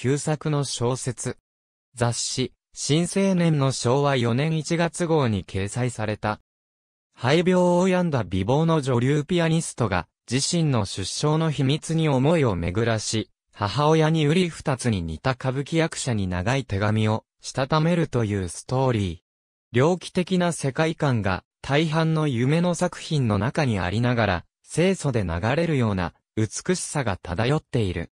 旧作の小説。雑誌、新青年の昭和4年1月号に掲載された。肺病を病んだ美貌の女流ピアニストが、自身の出生の秘密に思いを巡らし、母親にうり二つに似た歌舞伎役者に長い手紙を、したためるというストーリー。猟奇的な世界観が、大半の夢の作品の中にありながら、清楚で流れるような、美しさが漂っている。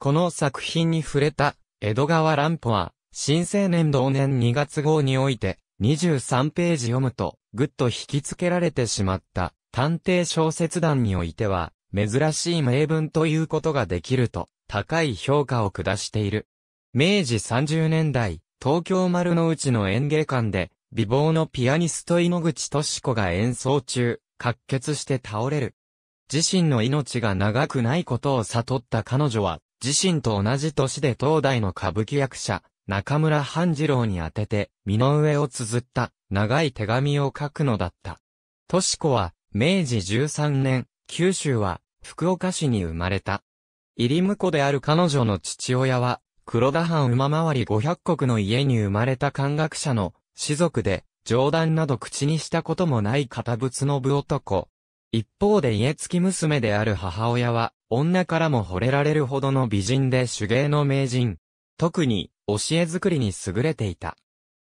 この作品に触れた、江戸川乱歩は、新青年同年2月号において、23ページ読むと、ぐっと引きつけられてしまった、探偵小説団においては、珍しい名文ということができると、高い評価を下している。明治30年代、東京丸の内の演芸館で、美貌のピアニスト井ノ口敏子が演奏中、滑血して倒れる。自身の命が長くないことを悟った彼女は、自身と同じ年で東大の歌舞伎役者、中村半次郎に宛てて、身の上を綴った長い手紙を書くのだった。とし子は、明治13年、九州は、福岡市に生まれた。入婿である彼女の父親は、黒田藩馬回り500国の家に生まれた漢学者の、士族で、冗談など口にしたこともない堅物の部男。一方で家付き娘である母親は、女からも惚れられるほどの美人で手芸の名人。特に、教え作りに優れていた。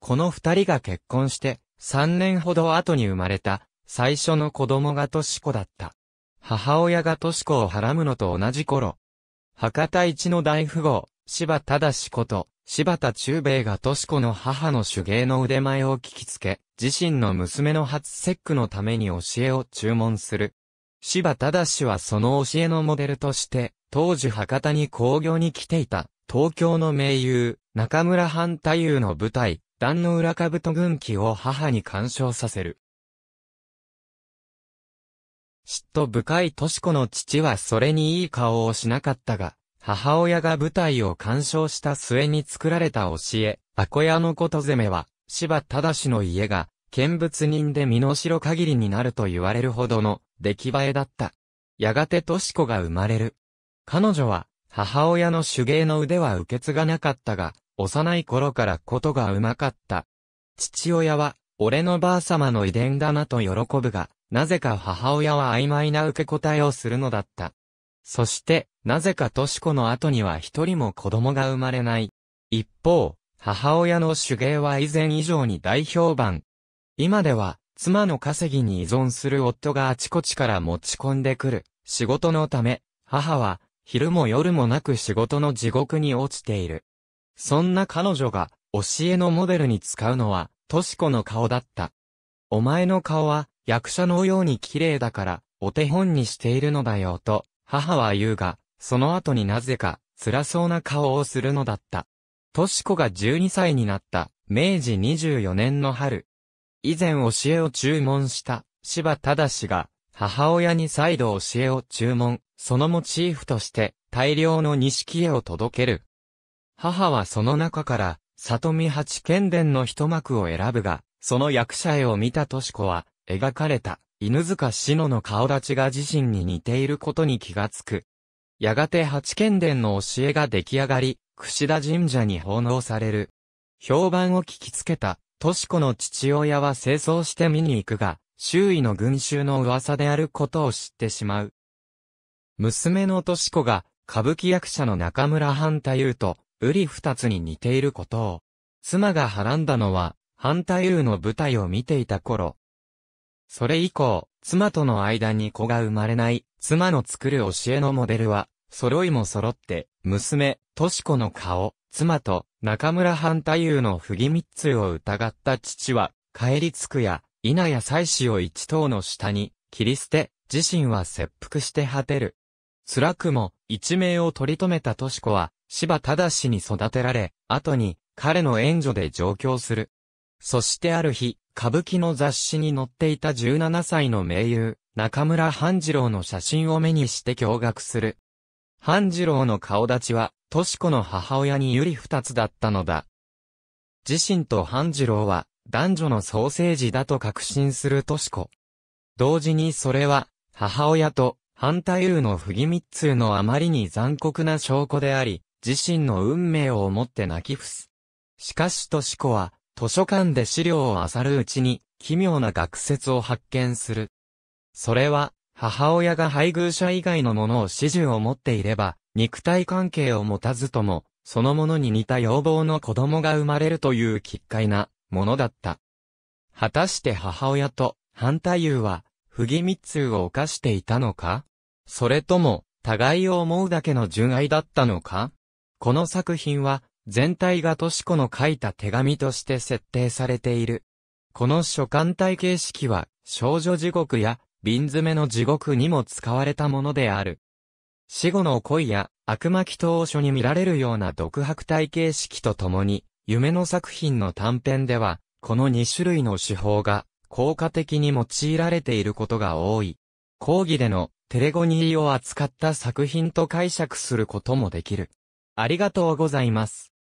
この二人が結婚して、三年ほど後に生まれた、最初の子供がとしこだった。母親がとしこをはらむのと同じ頃、博多一の大富豪、柴田だしこと、柴田中兵衛がとしこの母の手芸の腕前を聞きつけ、自身の娘の初節句のために教えを注文する。柴忠氏はその教えのモデルとして、当時博多に工業に来ていた、東京の名優、中村半太夫の舞台、壇の浦兜軍記を母に鑑賞させる。嫉妬深い敏子の父はそれにいい顔をしなかったが、母親が舞台を鑑賞した末に作られた教え、アコヤのこと攻めは、柴忠の家が、見物人で身の代限りになると言われるほどの出来栄えだった。やがてトシ子が生まれる。彼女は、母親の手芸の腕は受け継がなかったが、幼い頃からことがうまかった。父親は、俺のばあ様の遺伝だなと喜ぶが、なぜか母親は曖昧な受け答えをするのだった。そして、なぜかトシ子の後には一人も子供が生まれない。一方、母親の手芸は以前以上に大評判。今では、妻の稼ぎに依存する夫があちこちから持ち込んでくる仕事のため、母は昼も夜もなく仕事の地獄に落ちている。そんな彼女が教えのモデルに使うのは、トシコの顔だった。お前の顔は役者のように綺麗だからお手本にしているのだよと母は言うが、その後になぜか辛そうな顔をするのだった。トシコが12歳になった明治24年の春、以前教えを注文した柴忠が、母親に再度教えを注文、そのモチーフとして大量の錦絵を届ける。母はその中から、里見八剣伝の一幕を選ぶが、その役者絵を見たとし子は、描かれた犬塚志乃の顔立ちが自身に似ていることに気がつく。やがて八剣伝の教えが出来上がり、櫛田神社に奉納される。評判を聞きつけたトシコの父親は清掃して見に行くが、周囲の群衆の噂であることを知ってしまう。娘のトシコが、歌舞伎役者の中村半太夫と、瓜り二つに似ていることを、妻がはらんだのは、半太夫の舞台を見ていた頃。それ以降、妻との間に子が生まれない、妻の作る教えのモデルは、揃いも揃って、娘、とし子の顔、妻と中村半太夫の不義密通を疑った父は、帰りつくや、稲や妻子を一頭の下に、切り捨て、自身は切腹して果てる。辛くも、一命を取り留めたとし子は、芝正に育てられ、後に、彼の援助で上京する。そしてある日、歌舞伎の雑誌に載っていた17歳の名優、中村半次郎の写真を目にして驚愕する。半次郎の顔立ちは、とし子の母親にゆり二つだったのだ。自身と半次郎は、男女の創生児だと確信するとし子。同時にそれは、母親と反対流の不義密通のあまりに残酷な証拠であり、自身の運命を思って泣き伏す。しかしとし子は、図書館で資料を漁るうちに、奇妙な学説を発見する。それは、母親が配偶者以外のものを始終を持っていれば、肉体関係を持たずとも、そのものに似た要望の子供が生まれるという奇怪なものだった。果たして母親と反対友は、不義密通を犯していたのかそれとも、互いを思うだけの純愛だったのかこの作品は、全体がとし子の書いた手紙として設定されている。この書簡体形式は、少女地獄や瓶詰めの地獄にも使われたものである。死後の恋や悪魔祈祷書に見られるような独白体形式とともに、夢の作品の短編では、この2種類の手法が効果的に用いられていることが多い。講義でのテレゴニーを扱った作品と解釈することもできる。ありがとうございます。